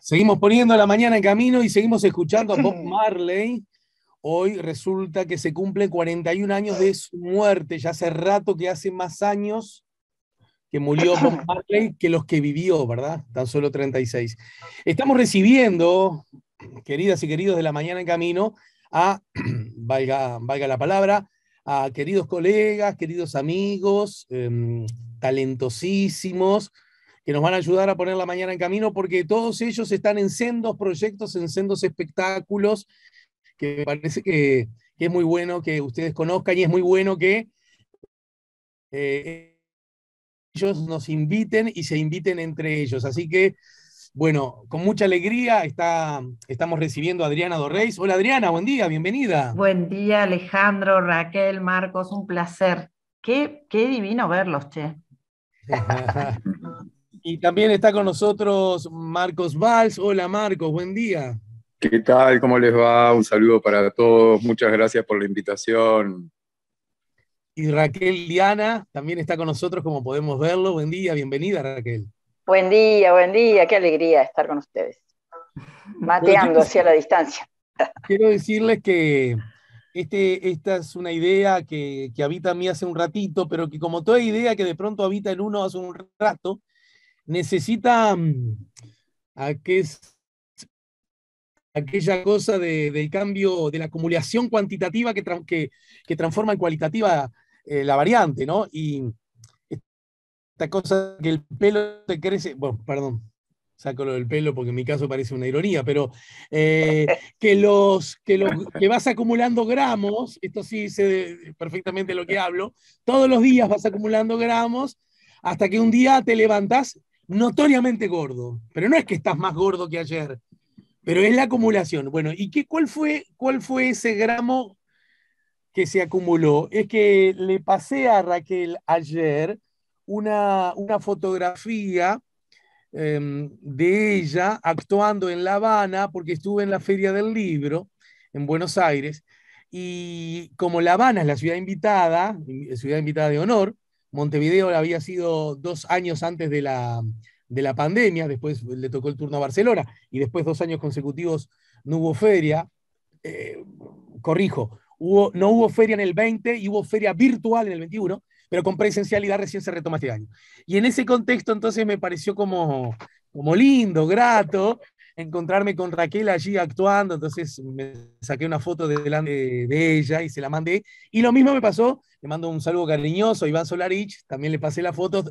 Seguimos poniendo la mañana en camino y seguimos escuchando a Bob Marley. Hoy resulta que se cumple 41 años de su muerte. Ya hace rato que hace más años que murió Bob Marley que los que vivió, ¿verdad? Tan solo 36. Estamos recibiendo, queridas y queridos de la mañana en camino, a, valga, valga la palabra, a queridos colegas, queridos amigos, em, talentosísimos, que nos van a ayudar a poner la mañana en camino, porque todos ellos están en sendos proyectos, en sendos espectáculos, que parece que, es muy bueno que ustedes conozcan y es muy bueno que eh, ellos nos inviten y se inviten entre ellos. Así que, bueno, con mucha alegría está, estamos recibiendo a Adriana Dorreis. Hola Adriana, buen día, bienvenida. Buen día Alejandro, Raquel, Marcos, un placer. Qué, qué divino verlos, che. Y también está con nosotros Marcos Valls. Hola Marcos, buen día. ¿Qué tal? ¿Cómo les va? Un saludo para todos. Muchas gracias por la invitación. Y Raquel Diana también está con nosotros, como podemos verlo. Buen día, bienvenida Raquel. Buen día, buen día. Qué alegría estar con ustedes. Mateando hacia la distancia. Quiero decirles que este, esta es una idea que, que habita a mí hace un ratito, pero que como toda idea que de pronto habita en uno hace un rato, necesita mm, aquella cosa del cambio, de la acumulación cuantitativa que, que, transforma en cualitativa eh, la variante, ¿no? Y esta cosa que el pelo te crece, bueno, perdón, saco lo del pelo porque en mi caso parece una ironía, pero eh, que, los, que, vas acumulando gramos, esto sí sé perfectamente lo que hablo, todos los días vas acumulando gramos hasta que un día te levantás notoriamente gordo, pero no es que estás más gordo que ayer, pero es la acumulación. Bueno, ¿y qué, cuál, fue, cuál fue ese gramo que se acumuló? Es que le pasé a Raquel ayer una, una fotografía em, de ella actuando en La Habana, porque estuve en la Feria del Libro en Buenos Aires, y como La Habana es la ciudad invitada, ciudad invitada de honor, Montevideo había sido dos años antes de la, de la pandemia, después le tocó el turno a Barcelona y después dos años consecutivos no hubo feria. Eh, corrijo, no hubo feria en el 20 y hubo feria virtual en el 21, pero con presencialidad recién se retoma este año. Y en ese contexto entonces me pareció como, como lindo, grato, encontrarme con Raquel allí actuando, entonces me saqué una foto de delante de ella y se la mandé. Y lo mismo me pasó, le mando un saludo cariñoso a Iván Solarich, también le pasé la foto,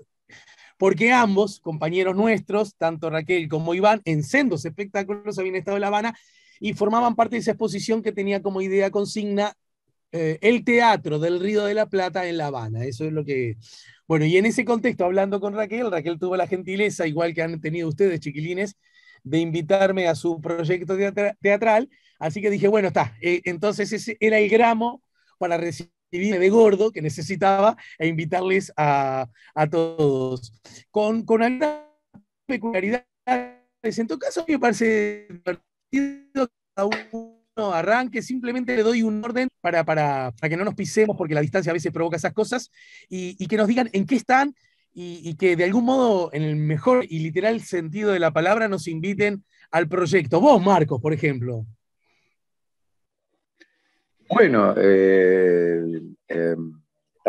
porque ambos, compañeros nuestros, tanto Raquel como Iván, en sendos espectáculos habían estado en La Habana y formaban parte de esa exposición que tenía como idea consigna eh, el teatro del Río de la Plata en La Habana. Eso es lo que... Bueno, y en ese contexto, hablando con Raquel, Raquel tuvo la gentileza, igual que han tenido ustedes, chiquilines, de invitarme a su proyecto teatral. Así que dije, bueno, está. Eh, entonces ese era el gramo para recibirme de gordo que necesitaba e invitarles a, todos. Con, con algunas peculiaridades, en todo caso me parece divertido cada uno arranque, simplemente le doy un orden para, que no nos pisemos, porque la distancia a veces provoca esas cosas, y, y, que nos digan en qué están y, que de algún modo, en el mejor y literal sentido de la palabra, nos inviten al proyecto. Vos, Marcos, por ejemplo. Bueno, eh, em,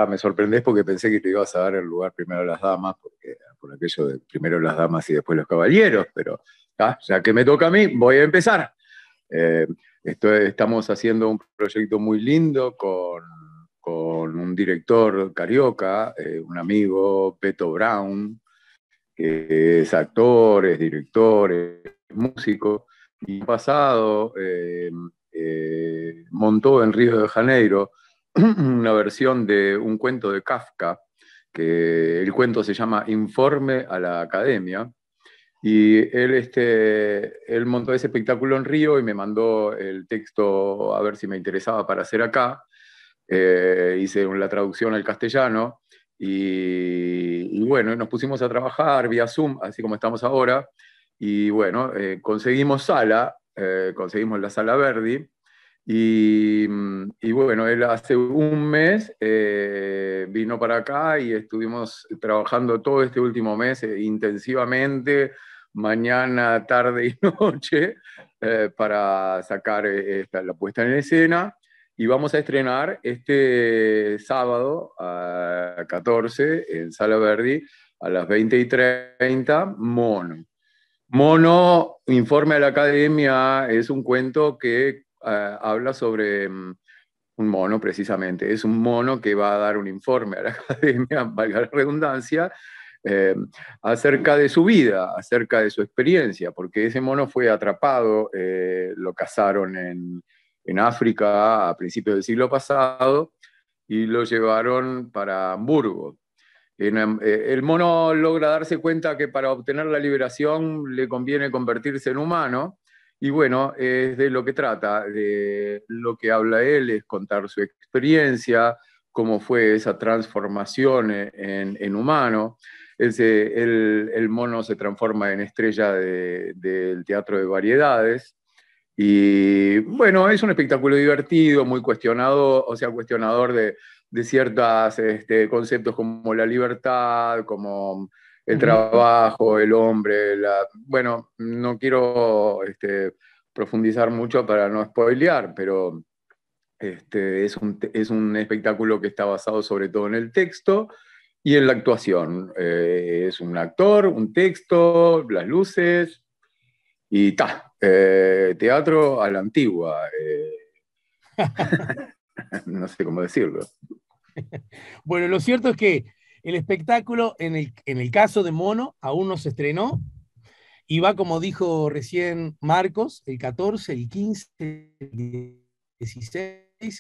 me sorprendés porque pensé que te ibas a dar el lugar primero a las damas, porque eh, por aquello de primero las damas y después los caballeros, pero ya que me toca a mí, voy a empezar. Eh, esto, estamos haciendo un proyecto muy lindo con un director carioca, eh, un amigo, Petro Brown, que es actor, es director, es músico, y pasado eh, eh, montó en Río de Janeiro una versión de un cuento de Kafka, que el cuento se llama Informe a la Academia, y él, este, él montó ese espectáculo en Río y me mandó el texto a ver si me interesaba para hacer acá. Eh, hice la traducción al castellano y, bueno, nos pusimos a trabajar vía Zoom, así como estamos ahora, y bueno, eh, conseguimos sala, eh, conseguimos la sala Verdi, mm, y, bueno, él hace un mes vino para acá y estuvimos trabajando todo este último mes intensivamente, mañana, tarde y noche, para sacar la puesta en escena. Y vamos a estrenar este sábado a 14 en Sala Verdi a las 20 y 30, Mono. Mono, Informe a la Academia, es un cuento que eh, habla sobre mm, un mono precisamente. Es un mono que va a dar un informe a la Academia, valga la redundancia, eh, acerca de su vida, acerca de su experiencia, porque ese mono fue atrapado, eh, lo cazaron en en África a principios del siglo pasado y lo llevaron para Hamburgo. Em, eh, el mono logra darse cuenta que para obtener la liberación le conviene convertirse en humano y bueno, es de lo que trata, de lo que habla él es contar su experiencia, cómo fue esa transformación e, en, humano. el, mono se transforma en estrella del teatro de variedades y bueno, es un espectáculo divertido, muy cuestionado, o sea, cuestionador de, ciertos este, conceptos como la libertad, como el trabajo, el hombre, bueno, no quiero este, profundizar mucho para no spoilear, pero este, es, un, espectáculo que está basado sobre todo en el texto y en la actuación. Eh, es un actor, un texto, las luces y ta, eh, teatro a la antigua. Eh. no sé cómo decirlo. Bueno, lo cierto es que el espectáculo, en el, en el caso de Mono, aún no se estrenó y va, como dijo recién Marcos, el 14, el 15, el 16,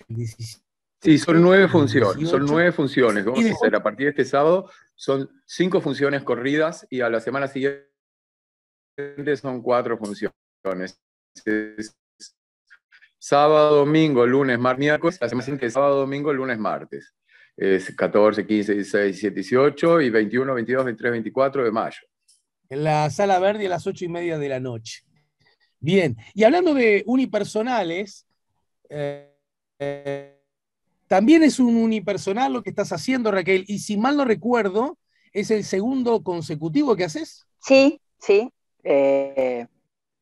el 17. Sí, son nueve funciones, son nueve funciones. Vamos a hacer a partir de este sábado, son cinco funciones corridas y a la semana siguiente son cuatro funciones sábado, domingo, lunes, martes, miércoles, la semana que sábado, domingo, lunes, martes. Es 14, 15, 16, 17, 18 y 21, 22, 23, 24 de mayo. En la sala verde a las 8 y media de la noche. Bien, y hablando de unipersonales, eh, también es un unipersonal lo que estás haciendo, Raquel, y si mal no recuerdo, es el segundo consecutivo que haces. Sí, sí. Eh,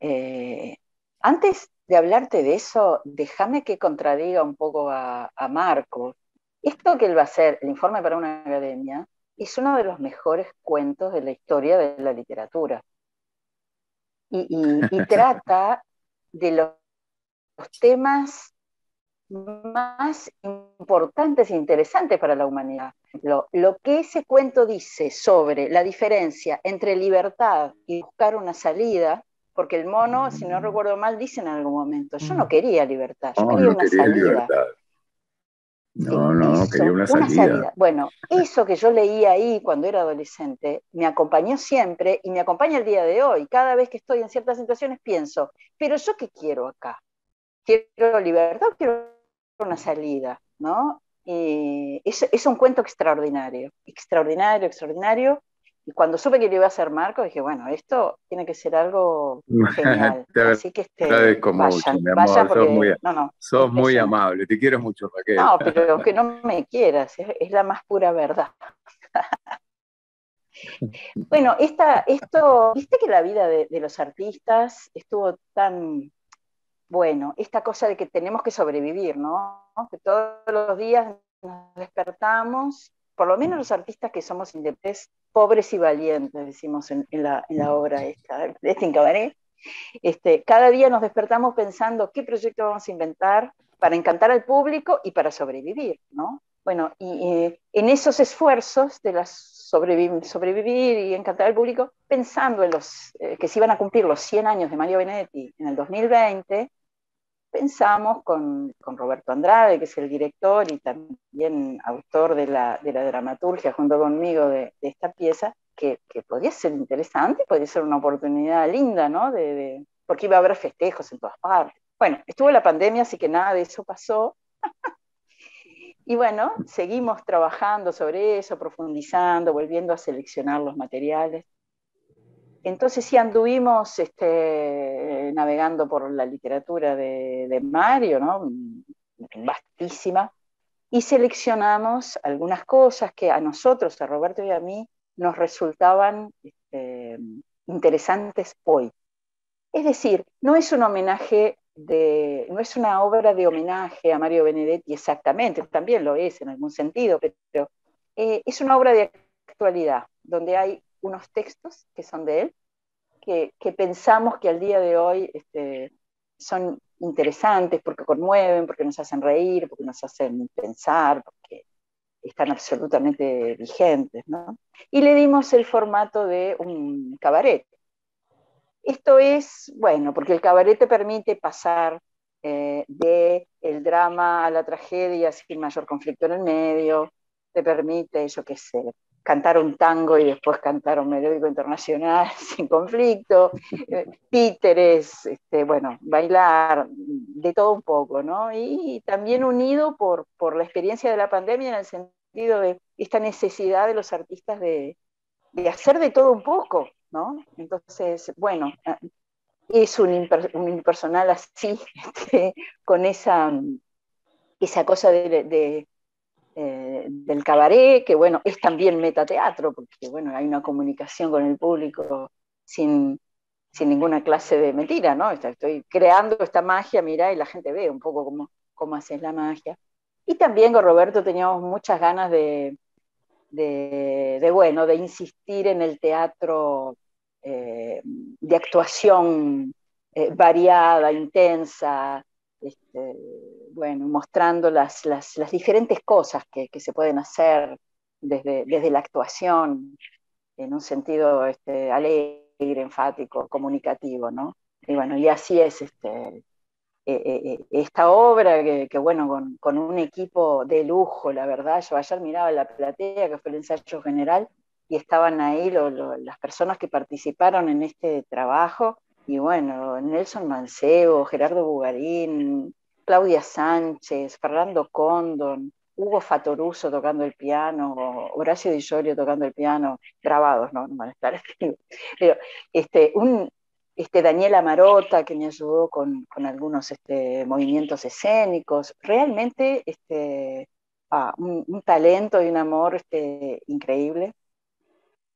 eh, antes de hablarte de eso, déjame que contradiga un poco a, Marco Esto que él va a hacer, el informe para una academia, es uno de los mejores cuentos de la historia de la literatura. Y, trata de los, temas más importantes e interesantes para la humanidad. Lo, lo, que ese cuento dice sobre la diferencia entre libertad y buscar una salida porque el mono, si no recuerdo mal, dice en algún momento, yo no mm. quería libertad, yo quería una salida. No, no, quería una salida. Bueno, eso que yo leía ahí cuando era adolescente me acompañó siempre y me acompaña el día de hoy. Cada vez que estoy en ciertas situaciones pienso, pero yo qué quiero acá? ¿Quiero libertad o quiero una salida? ¿No? es un cuento extraordinario, extraordinario, extraordinario, y cuando supe que le iba a hacer Marco, dije, bueno, esto tiene que ser algo genial. Así que este, como sos muy, no, este, muy amable, te quiero mucho, Raquel. No, pero que no me quieras, es, la más pura verdad. bueno, esta, esto, viste que la vida de, de los artistas estuvo tan bueno, esta cosa de que tenemos que sobrevivir, ¿no? Que todos los días nos despertamos por lo menos los artistas que somos independientes, pobres y valientes, decimos en, la, obra esta, de este cabaret este, cada día nos despertamos pensando qué proyecto vamos a inventar para encantar al público y para sobrevivir, ¿no? Bueno, y en esos esfuerzos de las sobrevivir y encantar al público, pensando en los eh, que se iban a cumplir los 100 años de Mario Benetti en el 2020, pensamos con, Roberto Andrade, que es el director y también autor de la, dramaturgia junto conmigo de, esta pieza, que, que, podía ser interesante, podía ser una oportunidad linda, ¿no? porque iba a haber festejos en todas partes. Bueno, estuvo la pandemia, así que nada de eso pasó. Y bueno, seguimos trabajando sobre eso, profundizando, volviendo a seleccionar los materiales. Entonces sí anduvimos este, navegando por la literatura de, Mario, ¿no? vastísima, y seleccionamos algunas cosas que a nosotros, a Roberto y a mí, nos resultaban este, interesantes hoy. Es decir, no es una obra de homenaje a Mario Benedetti exactamente, también lo es en algún sentido, pero eh, es una obra de actualidad, donde hay unos textos que son de él, que, pensamos que al día de hoy este, son interesantes porque conmueven, porque nos hacen reír, porque nos hacen pensar, porque están absolutamente vigentes. ¿no? Y le dimos el formato de un cabaret. Esto es, bueno, porque el cabaret te permite pasar del eh, de el drama a la tragedia sin mayor conflicto en el medio, te permite, yo qué sé, cantar un tango y después cantar un melódico internacional sin conflicto, eh, títeres, este, bueno, bailar, de todo un poco, ¿no? Y, también unido por, la experiencia de la pandemia en el sentido de esta necesidad de los artistas de, hacer de todo un poco, ¿no? Entonces, bueno, ah, es un, impersonal así, este, con esa, esa cosa de eh, del cabaret, que bueno, es también metateatro, porque bueno, hay una comunicación con el público sin, ninguna clase de mentira, ¿no? Estoy creando esta magia, mira, y la gente ve un poco cómo, cómo haces la magia. Y también con Roberto teníamos muchas ganas de, de, bueno, de insistir en el teatro eh, de actuación eh, variada, intensa, este, bueno, mostrando las, las, diferentes cosas que, que, se pueden hacer desde, desde la actuación, en un sentido este, alegre, enfático, comunicativo, ¿no? Y bueno, y así es este, eh, eh, eh, esta obra, que, bueno, con, con, un equipo de lujo, la verdad, yo ayer miraba la platea, que fue el ensayo general, y estaban ahí las personas que participaron en este trabajo, y bueno, Nelson Mancebo, Gerardo Bugarín, Claudia Sánchez, Fernando Condon, Hugo Fatoruso tocando el piano, Horacio Di Giorgio tocando el piano, grabados, ¿no? no van a estar Pero, este, este, Daniela Marota, que me ayudó con, con algunos este, movimientos escénicos, realmente este, ah, un, talento y un amor este, increíble.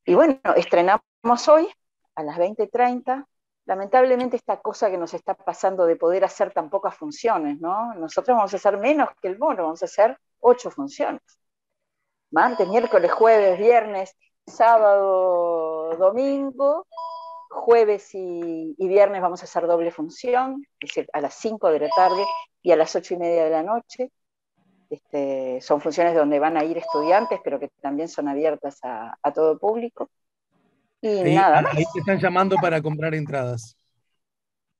Y bueno, estrenamos hoy a las 20.30 lamentablemente esta cosa que nos está pasando de poder hacer tan pocas funciones, ¿no? Nosotros vamos a hacer menos que el bono, vamos a hacer ocho funciones. Martes, miércoles, jueves, viernes, sábado, domingo, jueves y, viernes vamos a hacer doble función, es decir, a las cinco de la tarde y a las ocho y media de la noche. Este, son funciones donde van a ir estudiantes, pero que también son abiertas a, a todo público. Y nada Ahí te están llamando para comprar entradas.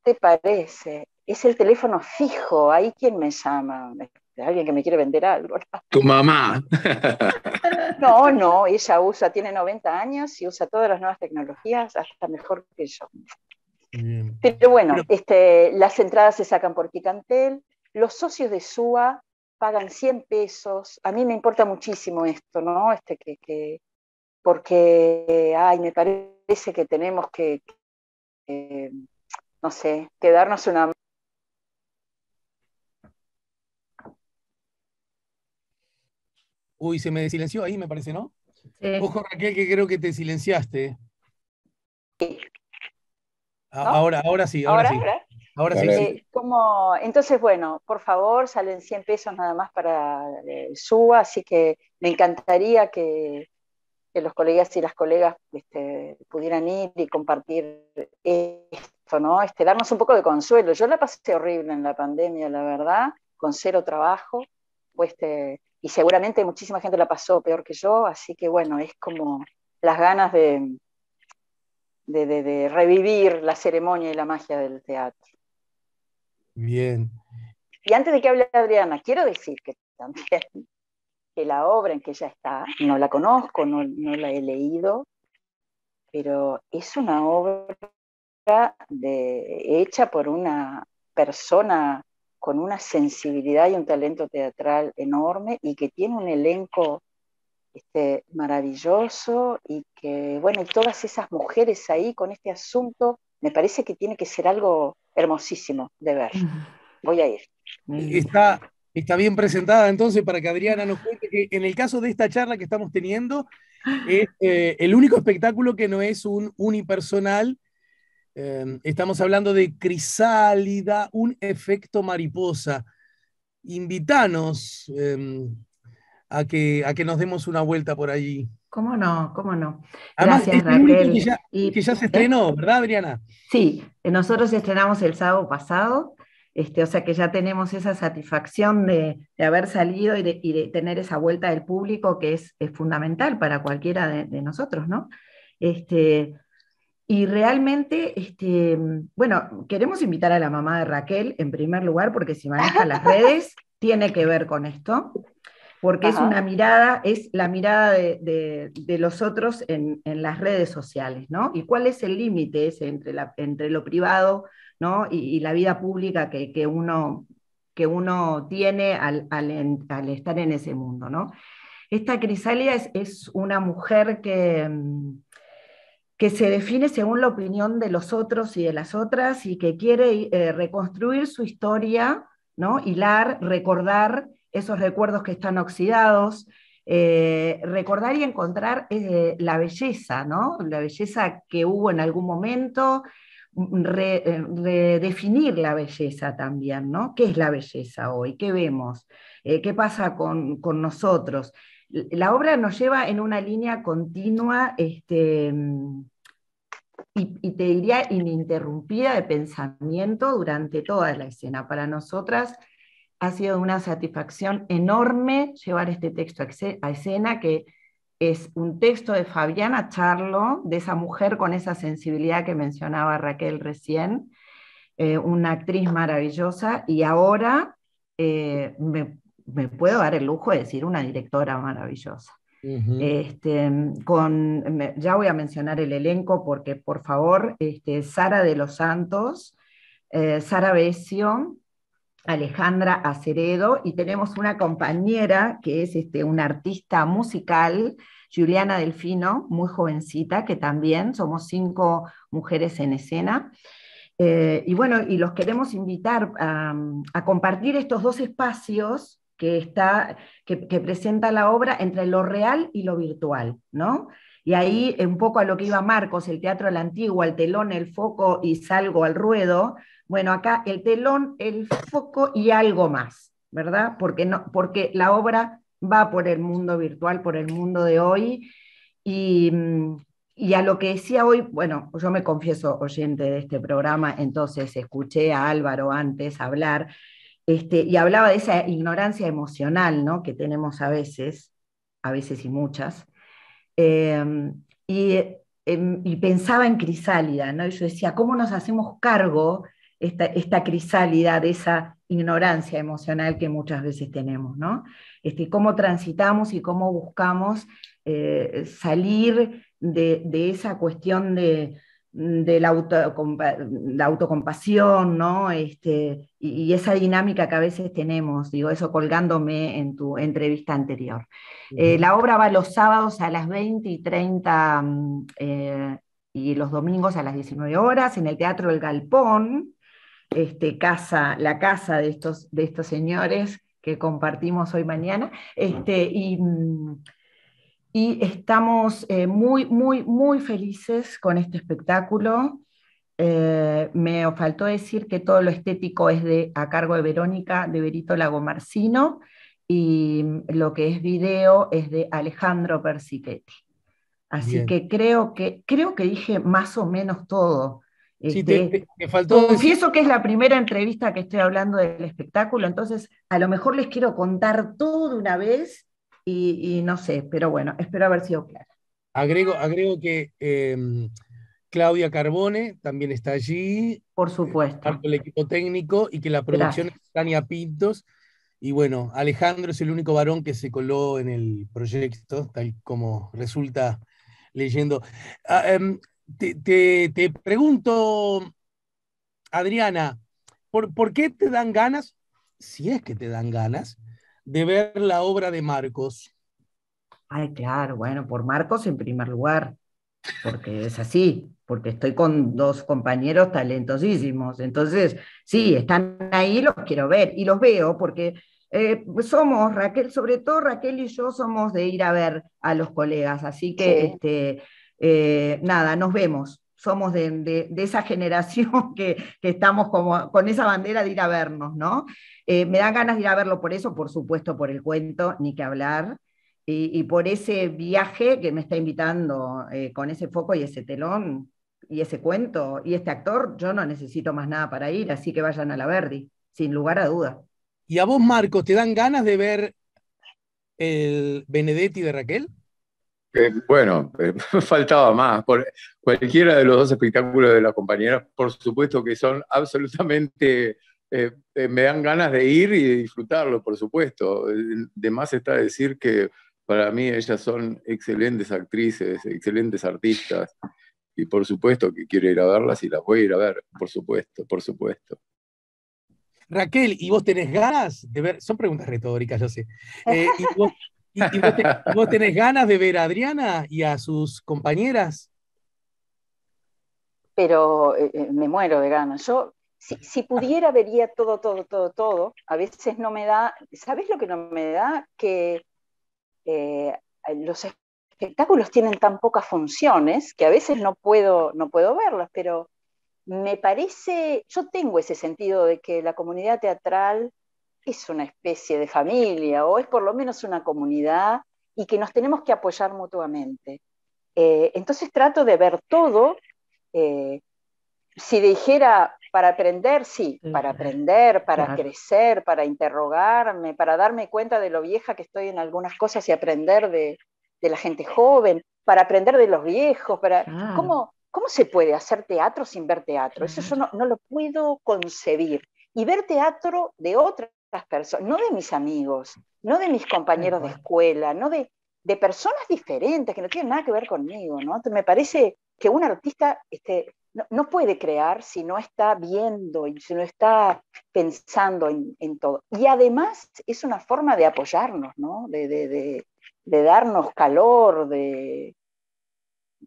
¿Te parece? Es el teléfono fijo, ahí quién me llama. Este, alguien que me quiere vender algo. Tu mamá. No, no, ella usa, tiene 90 años y usa todas las nuevas tecnologías, hasta mejor que yo. Pero bueno, Este, las entradas se sacan por Picantel, los socios de SUA pagan 100 pesos, a mí me importa muchísimo esto, ¿no? Este, que porque, ay, me parece que tenemos que, no sé, quedarnos una... Uy, se me desilenció ahí, me parece, ¿no? Ojo, Raquel, que creo que te silenciaste. Ahora, ahora sí, ahora, sí. ¿Ahora? sí, eh, Como, entonces, bueno, por favor, salen 100 pesos nada más para el eh, SUA, así que me encantaría que, que los colegas y las colegas este, pudieran ir y compartir esto, ¿no? Este, darnos un poco de consuelo. Yo la pasé horrible en la pandemia, la verdad, con cero trabajo, este, y seguramente muchísima gente la pasó peor que yo, así que bueno, es como las ganas de revivir la ceremonia y la magia del teatro. Bien. Y antes de que hable Adriana, quiero decir que también la obra en que ella está, no la conozco, no, la he leído, pero es una obra hecha por una persona con una sensibilidad y un talento teatral enorme y que tiene un elenco este, maravilloso y que, bueno, y todas esas mujeres ahí con este asunto, me parece que tiene que ser algo hermosísimo de ver. Voy a ir. Está, Está bien presentada entonces para que Adriana nos cuente que en el caso de esta charla que estamos teniendo, es eh, el único espectáculo que no es un unipersonal. Em, estamos hablando de crisálida, un efecto mariposa. Invitanos em, a, que, a que nos demos una vuelta por allí. ¿Cómo no? ¿Cómo no? Gracias, Raquel. que ya se estrenó, ¿verdad, Adriana? Sí, nosotros estrenamos el sábado pasado este, o sea que ya tenemos esa satisfacción de, haber salido y de, tener esa vuelta del público que es, fundamental para cualquiera de, nosotros, ¿no? Este, y realmente, este, bueno, queremos invitar a la mamá de Raquel, en primer lugar, porque si maneja las redes, tiene que ver con esto, porque es una mirada, es la mirada de, los otros en, las redes sociales, ¿no? ¿Y cuál es el límite entre lo privado, y, la vida pública que, uno, que uno tiene al, estar en ese mundo. ¿no? Esta Crisalia es, una mujer que mm, que se define según la opinión de los otros y de las otras y que quiere eh, reconstruir su historia, ¿no? hilar, recordar esos recuerdos que están oxidados, eh, recordar y encontrar eh, la belleza, ¿no? la belleza que hubo en algún momento, eh, redefinir la belleza también, ¿no? ¿Qué es la belleza hoy? ¿Qué vemos? Eh, ¿Qué pasa con, nosotros? La obra nos lleva en una línea continua este, y, te diría ininterrumpida de pensamiento durante toda la escena. Para nosotras ha sido una satisfacción enorme llevar este texto a escena que es un texto de Fabiana Charlo, de esa mujer con esa sensibilidad que mencionaba Raquel recién, eh, una actriz maravillosa, y ahora eh, me, puedo dar el lujo de decir una directora maravillosa. Este, con, ya voy a mencionar el elenco porque, por favor, este, Sara de los Santos, eh, Sara Bessio... Alejandra Aceredo, y tenemos una compañera que es este, una artista musical, Juliana Delfino, muy jovencita, que también somos cinco mujeres en escena. Eh, y bueno, y los queremos invitar a, compartir estos dos espacios que, que, presenta la obra entre lo real y lo virtual, ¿no? Y ahí un poco a lo que iba Marcos, el teatro a la antigua, el telón, el foco y salgo al ruedo, bueno, acá el telón, el foco y algo más, ¿verdad? Porque, no, porque la obra va por el mundo virtual, por el mundo de hoy. Mm, y, a lo que decía hoy, bueno, yo me confieso oyente de este programa, entonces escuché a Álvaro antes hablar, este, y hablaba de esa ignorancia emocional ¿no? que tenemos a veces, a veces y muchas, em, y, em, y, pensaba en Crisálida, ¿no? y yo decía, ¿cómo nos hacemos cargo esta, esta crisálida de esa ignorancia emocional que muchas veces tenemos, ¿no? Este, cómo transitamos y cómo buscamos eh, salir de, esa cuestión de, la, autocompasión, ¿no? Este, y, esa dinámica que a veces tenemos, digo, eso colgándome en tu entrevista anterior. Eh, la obra va los sábados a las 20 y 30 mm, eh, y los domingos a las 19 horas en el Teatro El Galpón, este, casa, la casa de estos, de estos señores que compartimos hoy mañana. Este, y, estamos eh, muy, muy, muy felices con este espectáculo. Eh, me faltó decir que todo lo estético es de, a cargo de Verónica de Berito Lago Marcino y lo que es video es de Alejandro Persichetti. Así que creo, que creo que dije más o menos todo. Este, confieso que es la primera entrevista que estoy hablando del espectáculo, entonces a lo mejor les quiero contar todo de una vez y, no sé, pero bueno, espero haber sido claro Agrego, agrego que em, Claudia Carbone también está allí. Por supuesto. Eh, equipo técnico y que la producción es Tania Pintos. Y bueno, Alejandro es el único varón que se coló en el proyecto, tal como resulta leyendo. Ah, em, te, pregunto, Adriana, ¿por, ¿por qué te dan ganas, si es que te dan ganas, de ver la obra de Marcos? Ay, claro, bueno, por Marcos en primer lugar, porque es así, porque estoy con dos compañeros talentosísimos. Entonces, sí, están ahí, los quiero ver y los veo porque eh, somos, Raquel, sobre todo Raquel y yo somos de ir a ver a los colegas, así que este, eh, nada, nos vemos. Somos de, esa generación que, estamos como con esa bandera de ir a vernos, ¿no? Eh, me dan ganas de ir a verlo por eso, por supuesto, por el cuento, ni que hablar. Y, por ese viaje que me está invitando eh, con ese foco y ese telón y ese cuento y este actor, yo no necesito más nada para ir, así que vayan a la Verdi, sin lugar a duda. ¿Y a vos, Marco, te dan ganas de ver el Benedetti de Raquel? Eh, bueno, eh, faltaba más. Por, cualquiera de los dos espectáculos de la compañera, por supuesto que son absolutamente, eh, me dan ganas de ir y de disfrutarlo, por supuesto. De más está decir que para mí ellas son excelentes actrices, excelentes artistas, y por supuesto que quiero ir a verlas y las voy a ir a ver, por supuesto, por supuesto. Raquel, ¿y vos tenés ganas de ver? Son preguntas retóricas, yo sé. ¿y vos, ¿Y, vos, tenés ganas de ver a Adriana y a sus compañeras? Pero eh, eh, me muero de ganas. Yo, si, pudiera, vería todo, todo, todo, todo. A veces no me da, ¿sabes lo que no me da? Que eh, los espectáculos tienen tan pocas funciones que a veces no puedo, no puedo verlas, pero me parece, yo tengo ese sentido de que la comunidad teatral es una especie de familia o es por lo menos una comunidad y que nos tenemos que apoyar mutuamente. Eh, entonces trato de ver todo. Eh, si dijera para aprender, sí, para aprender, para crecer, para interrogarme, para darme cuenta de lo vieja que estoy en algunas cosas y aprender de, la gente joven, para aprender de los viejos, para ¿cómo, se puede hacer teatro sin ver teatro? Eso yo no, no lo puedo concebir. Y ver teatro de otra personas, no de mis amigos, no de mis compañeros de escuela, no de, personas diferentes que no tienen nada que ver conmigo, ¿no? me parece que un artista este, no, puede crear si no está viendo y si no está pensando en, todo. Y además es una forma de apoyarnos, ¿no? De, darnos calor, de,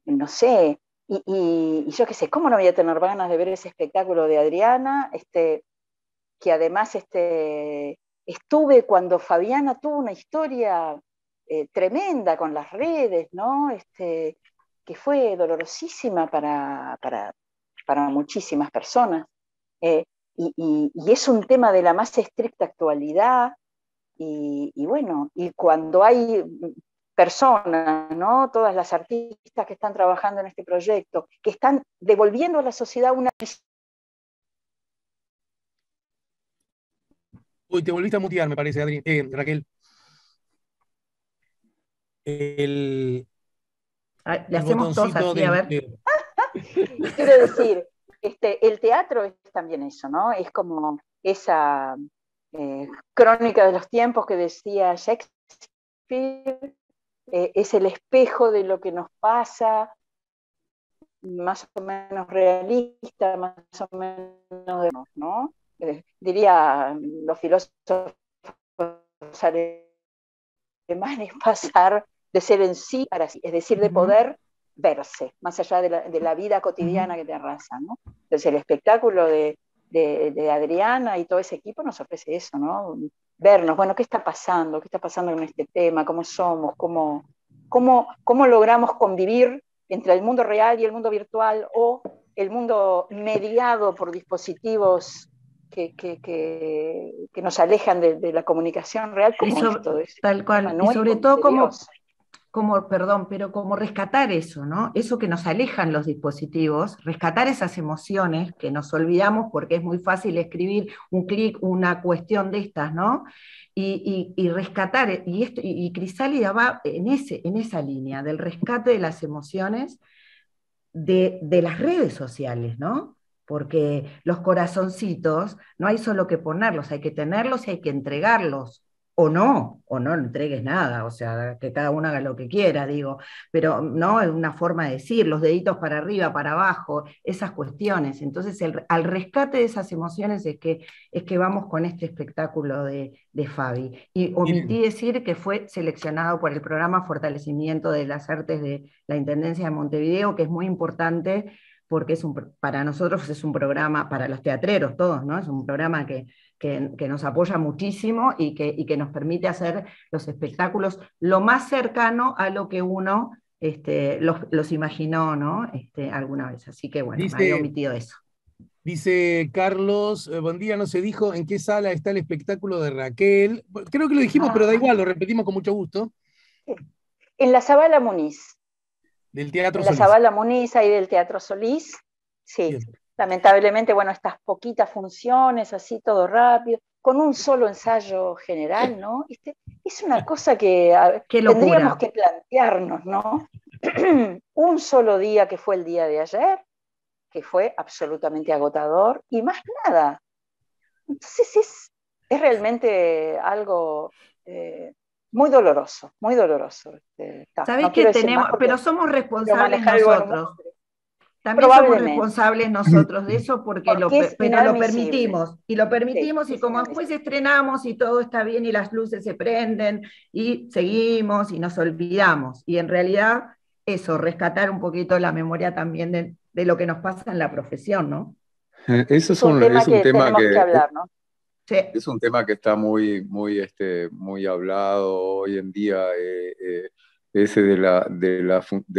no sé, y, yo qué sé, ¿cómo no voy a tener ganas de ver ese espectáculo de Adriana? Este, que además este, estuve cuando Fabiana tuvo una historia eh, tremenda con las redes, ¿no? Este, que fue dolorosísima para, para, muchísimas personas. Eh, y, es un tema de la más estricta actualidad. Y, bueno, y cuando hay personas, ¿no? todas las artistas que están trabajando en este proyecto, que están devolviendo a la sociedad una Uy, te volviste a mutear, me parece, eh, Raquel. le hacemos todos así, a ver. Quiero decir, este, el teatro es también eso, ¿no? Es como esa eh, crónica de los tiempos que decía Shakespeare, eh, es el espejo de lo que nos pasa, más o menos realista, más o menos, ¿no? Eh, diría los filósofos alemanes, pasar de ser en sí para sí, es decir, de poder verse, más allá de la, vida cotidiana que te arrasa. Entonces el espectáculo de, Adriana y todo ese equipo nos ofrece eso, ¿no? vernos, bueno, ¿qué está pasando? ¿Qué está pasando con este tema? ¿Cómo somos? ¿Cómo, cómo, cómo logramos convivir entre el mundo real y el mundo virtual o el mundo mediado por dispositivos que, nos alejan de, la comunicación real como Tal cual, y sobre todo como, como, perdón, pero como rescatar eso, ¿no? Eso que nos alejan los dispositivos, rescatar esas emociones que nos olvidamos porque es muy fácil escribir un clic, una cuestión de estas, ¿no? Y, rescatar, y, esto, y, Crisálida va en, ese, en esa línea del rescate de las emociones de, de las redes sociales, ¿no? porque los corazoncitos no hay solo que ponerlos, hay que tenerlos y hay que entregarlos. O no, o no entregues nada, o sea, que cada uno haga lo que quiera, digo, pero no es una forma de decir, los deditos para arriba, para abajo, esas cuestiones. Entonces, al rescate de esas emociones es que, es que vamos con este espectáculo de, de Fabi. Y omití decir que fue seleccionado por el programa Fortalecimiento de las Artes de la Intendencia de Montevideo, que es muy importante porque es un, para nosotros es un programa, para los teatreros todos, ¿no? Es un programa que, nos apoya muchísimo y que, que, nos permite hacer los espectáculos lo más cercano a lo que uno este, los, imaginó, ¿no? Este, alguna vez. Así que bueno, me omitido eso. Dice Carlos, eh, buen día, no se dijo en qué sala está el espectáculo de Raquel. Creo que lo dijimos, ah. pero da igual, lo repetimos con mucho gusto. En la Zabala Muniz. Del Teatro la Zabala Muniza y del Teatro Solís. Sí. Lamentablemente, bueno, estas poquitas funciones, así todo rápido, con un solo ensayo general, ¿no? es una cosa que tendríamos que plantearnos, ¿no? un solo día que fue el día de ayer, que fue absolutamente agotador, y más nada. Entonces es, es realmente algo eh, muy doloroso, muy doloroso. Este, que tenemos, pero somos responsables nosotros. También somos responsables nosotros de eso porque, lo, pero lo permitimos. Y lo permitimos y como después estrenamos y todo está bien y las luces se prenden y seguimos y nos olvidamos. Y en realidad eso, rescatar un poquito la memoria también de, lo que nos pasa en la profesión, ¿no? Eh, eso es un, tema que, hablar, es un tema que está muy, muy, este, muy hablado hoy en día, eh, eh, ese de la, de,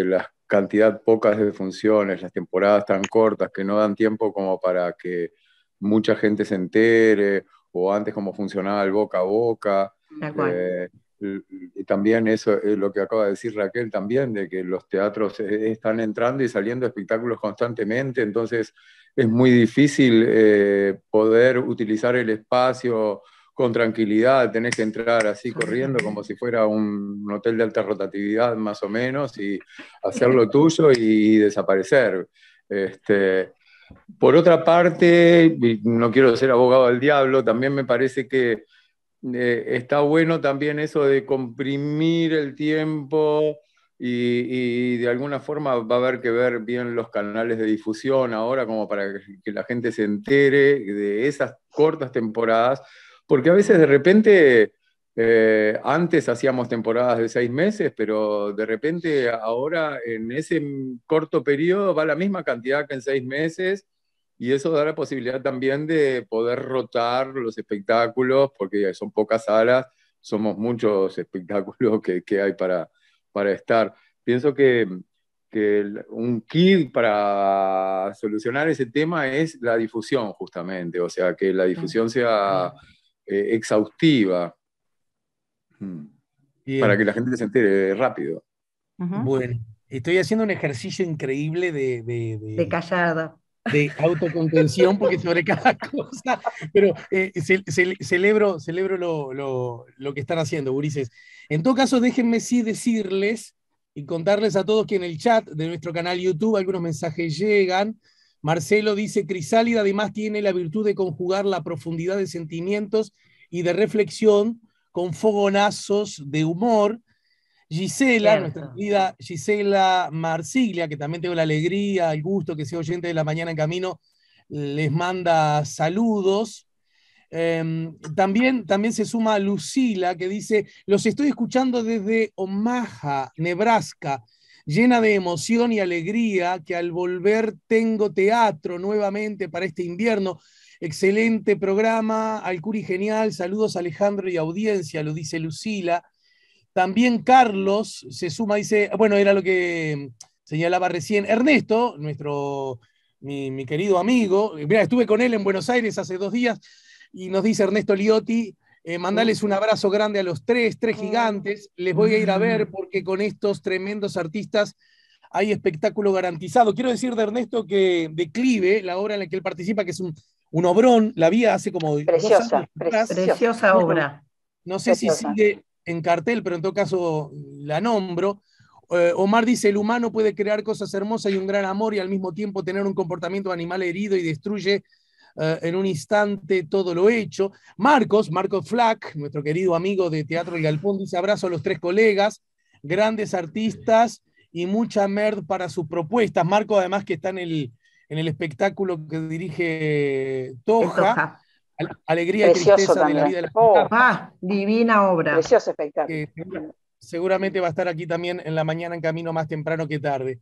la, cantidad pocas de funciones, las temporadas tan cortas que no dan tiempo como para que mucha gente se entere, o antes como funcionaba el boca a boca. Eh, y también eso es lo que acaba de decir Raquel también, de que los teatros están entrando y saliendo espectáculos constantemente, entonces es muy difícil eh, poder utilizar el espacio con tranquilidad, tenés que entrar así corriendo como si fuera un hotel de alta rotatividad más o menos y hacer lo tuyo y desaparecer. Este, por otra parte, no quiero ser abogado del diablo, también me parece que eh, está bueno también eso de comprimir el tiempo y, de alguna forma va a haber que ver bien los canales de difusión ahora como para que la gente se entere de esas cortas temporadas, porque a veces de repente, eh, antes hacíamos temporadas de seis meses, pero de repente ahora en ese corto periodo va la misma cantidad que en seis meses. Y eso da la posibilidad también de poder rotar los espectáculos, porque son pocas salas, somos muchos espectáculos que hay para, para estar. Pienso que, un kit para solucionar ese tema es la difusión, justamente, o sea, que la difusión sea eh, exhaustiva, hmm. para que la gente se entere rápido. Bueno, estoy haciendo un ejercicio increíble de... De, de... de callada de autocontención, porque sobre cada cosa, pero eh, celebro, celebro lo, lo, lo, que están haciendo, Urises. En todo caso, déjenme sí decirles y contarles a todos que en el chat de nuestro canal YouTube algunos mensajes llegan. Marcelo dice, Crisálida además tiene la virtud de conjugar la profundidad de sentimientos y de reflexión con fogonazos de humor Gisela, nuestra querida Gisela Marsiglia, que también tengo la alegría, el gusto que sea oyente de la mañana en camino, les manda saludos. Em, también, también se suma Lucila, que dice, los estoy escuchando desde Omaha, Nebraska, llena de emoción y alegría, que al volver tengo teatro nuevamente para este invierno. Excelente programa, Alcuri genial, saludos Alejandro y audiencia, lo dice Lucila. También Carlos se suma, dice, bueno, era lo que mm, señalaba recién Ernesto, nuestro, mi, querido amigo. estuve con él en Buenos Aires hace dos días y nos dice Ernesto Liotti, eh, mandales un abrazo grande a los tres, tres oh. gigantes. Les voy a ir a ver mm. porque con estos tremendos artistas hay espectáculo garantizado. Quiero decir de Ernesto que Declive, la obra en la que él participa, que es un, un obrón, la vía hace como. Preciosa, preciosa obra. No sé si sigue en cartel, pero en todo caso la nombro. Eh, Omar dice, el humano puede crear cosas hermosas y un gran amor y al mismo tiempo tener un comportamiento animal herido y destruye eh, en un instante todo lo hecho. Marcos, Marcos Flack, nuestro querido amigo de Teatro El Galpón, dice, abrazo a los tres colegas, grandes artistas y mucha merd para sus propuestas. Marcos además que está en el, en el espectáculo que dirige eh, Toja. Alegría y tristeza de la vida de la oh. ah, divina obra. Precioso espectáculo. Eh, seguramente va a estar aquí también en la mañana en camino más temprano que tarde.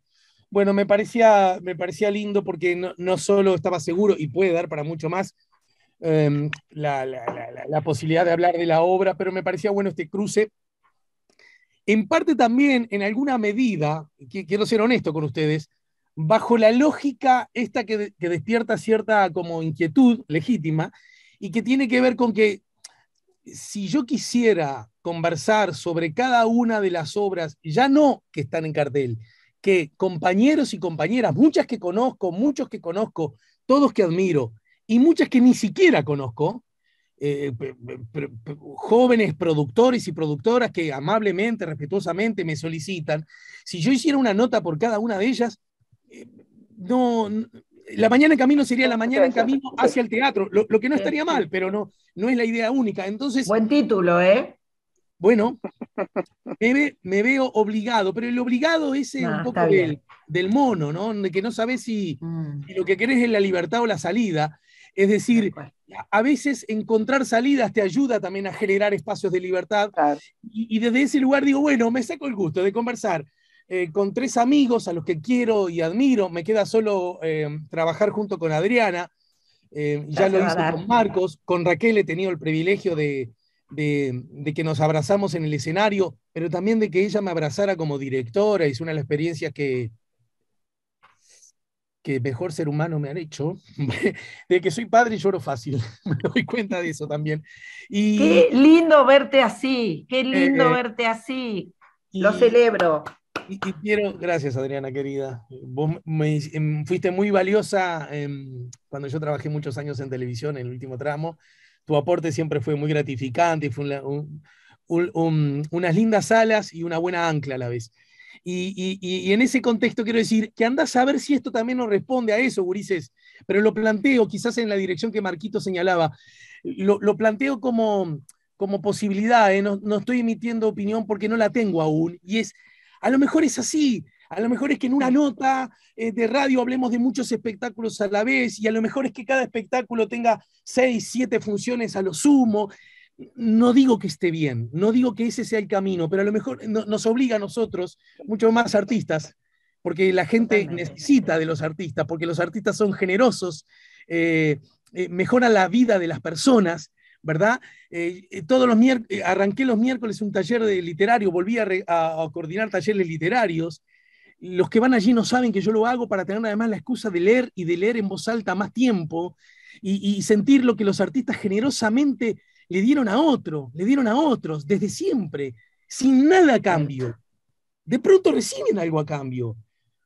Bueno, me parecía, me parecía lindo porque no, solo estaba seguro y puede dar para mucho más em, la, posibilidad de hablar de la obra, pero me parecía bueno este cruce en parte también, en alguna medida, quiero ser honesto con ustedes, bajo la lógica esta que, que, despierta cierta como inquietud legítima, y que tiene que ver con que si yo quisiera conversar sobre cada una de las obras, ya no que están en cartel, que compañeros y compañeras, muchas que conozco, muchos que conozco, todos que admiro, y muchas que ni siquiera conozco, eh, jóvenes productores y productoras que amablemente, respetuosamente me solicitan, si yo hiciera una nota por cada una de ellas, eh, no, la mañana en camino sería la mañana en camino hacia el teatro, lo, que no estaría mal, pero no, no es la idea única. Entonces, Buen título, ¿eh? Bueno, me, veo obligado, pero el obligado es un ah, poco del, mono, ¿no? De que no sabes mm. si, lo que querés es la libertad o la salida. Es decir, a veces encontrar salidas te ayuda también a generar espacios de libertad. Y, y desde ese lugar digo, bueno, me saco el gusto de conversar eh, con tres amigos a los que quiero y admiro. Me queda solo eh, trabajar junto con Adriana, eh, ya lo hice con Marcos, con Raquel he tenido el privilegio de, que nos abrazamos en el escenario, pero también de que ella me abrazara como directora, es una de las experiencias que, que mejor ser humano me han hecho, de que soy padre y lloro fácil, me doy cuenta de eso también. Y, qué lindo verte así, qué lindo verte así, lo celebro. Y, quiero, gracias Adriana querida, vos me, em, fuiste muy valiosa em, cuando yo trabajé muchos años en televisión en el último tramo, tu aporte siempre fue muy gratificante fue unas lindas alas y una buena ancla a la vez. Y, en ese contexto quiero decir que andas a ver si esto también nos responde a eso, Gurises, pero lo planteo quizás en la dirección que Marquito señalaba, lo, planteo como, como posibilidad, ¿eh? no estoy emitiendo opinión porque no la tengo aún, y es a lo mejor es así, a lo mejor es que en una nota eh, de radio hablemos de muchos espectáculos a la vez y a lo mejor es que cada espectáculo tenga seis, siete funciones a lo sumo. No digo que esté bien, no digo que ese sea el camino, pero a lo mejor nos obliga a nosotros, mucho más artistas, porque la gente necesita de los artistas, porque los artistas son generosos, mejora eh, eh, mejoran la vida de las personas ¿verdad? Eh, eh, todos los miércoles, eh, arranqué los miércoles un taller de literario, volví a, coordinar talleres literarios. Los que van allí no saben que yo lo hago para tener además la excusa de leer y de leer en voz alta más tiempo y, y sentir lo que los artistas generosamente le dieron a otro, le dieron a otros desde siempre, sin nada a cambio. De pronto reciben algo a cambio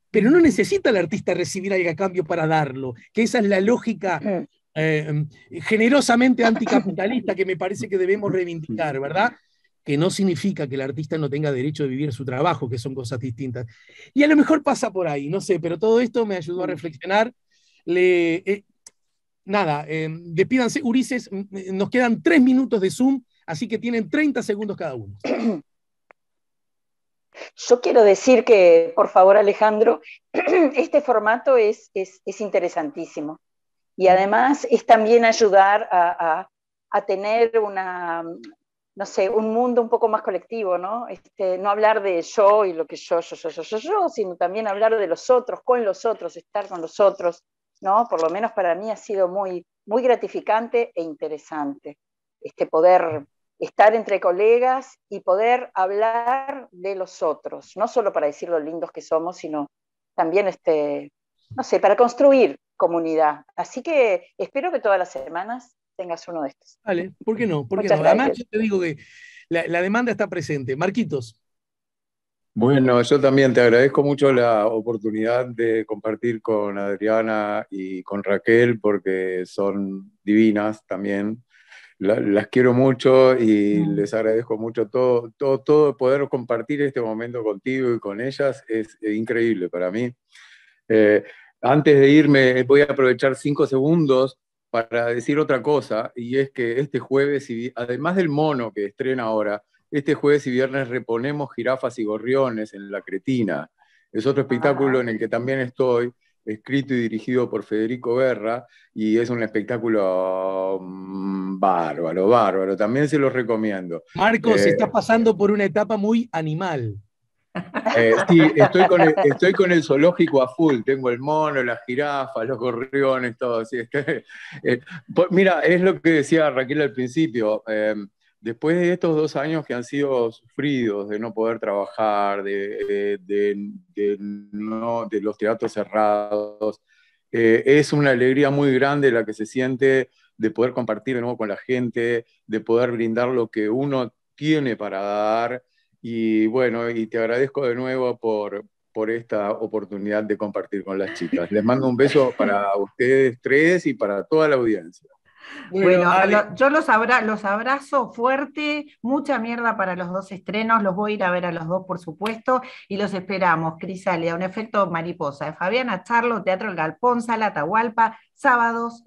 pero no necesita el artista recibir algo a cambio para darlo, que esa es la lógica mm. Eh, generosamente anticapitalista que me parece que debemos reivindicar, ¿verdad? Que no significa que el artista no tenga derecho de vivir su trabajo, que son cosas distintas. Y a lo mejor pasa por ahí, no sé, pero todo esto me ayudó a reflexionar. Eh, nada, eh, despídanse, mm, nos quedan tres minutos de Zoom, así que tienen 30 segundos cada uno. Yo quiero decir que, por favor, Alejandro, este formato es interesantísimo. Y además es también ayudar a, tener una, no sé, un mundo un poco más colectivo, ¿no? Este, no hablar de yo y lo que yo, yo, yo, yo, yo, yo, sino también hablar de los otros, con los otros, estar con los otros, ¿no? Por lo menos para mí ha sido muy, muy gratificante e interesante este, poder estar entre colegas y poder hablar de los otros, no solo para decir lo lindos que somos, sino también, este, no sé, para construir, comunidad. Así que espero que todas las semanas tengas uno de estos. Vale, ¿por qué no? porque no? Además, yo te digo que la, demanda está presente. Marquitos. Bueno, yo también te agradezco mucho la oportunidad de compartir con Adriana y con Raquel, porque son divinas también. las quiero mucho y mm. les agradezco mucho todo, todo, todo poder compartir este momento contigo y con ellas es increíble para mí. Eh, antes de irme, eh, voy a aprovechar cinco segundos para decir otra cosa, y es que este jueves, y además del mono que estrena ahora, este jueves y viernes reponemos Jirafas y Gorriones en La Cretina. Es otro espectáculo ah. en el que también estoy, escrito y dirigido por Federico Guerra, y es un espectáculo mm, bárbaro, bárbaro. También se los recomiendo. Marcos, eh, estás pasando por una etapa muy animal. Eh, sí, estoy con, el, zoológico a full, tengo el mono, las jirafa, los gorriones, todo. Así, este, eh, mira, es lo que decía Raquel al principio, em, después de estos dos años que han sido sufridos de no poder trabajar, de, eh, de los teatros cerrados, es una alegría muy grande la que se siente de poder compartir de nuevo con la gente, de poder brindar lo que uno tiene para dar y bueno, y te agradezco de nuevo por, por esta oportunidad de compartir con las chicas. Les mando un beso para ustedes tres y para toda la audiencia. Bueno, yo los, abra los abrazo fuerte, mucha mierda para los dos estrenos, los voy a ir a ver a los dos, por supuesto, y los esperamos. Crisalia, un efecto mariposa, de Fabiana Charlo, Teatro El Galpón, Sala sábados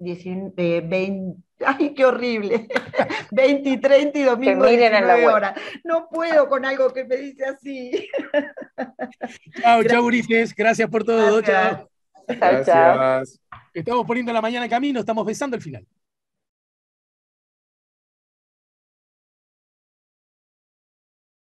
ay, qué horrible, 20 y 30 y domingo 19 horas. No puedo con algo que me dice así. chao, chao Ulises, gracias por todo, Chao. chao. Estamos poniendo la mañana en camino, estamos besando el final.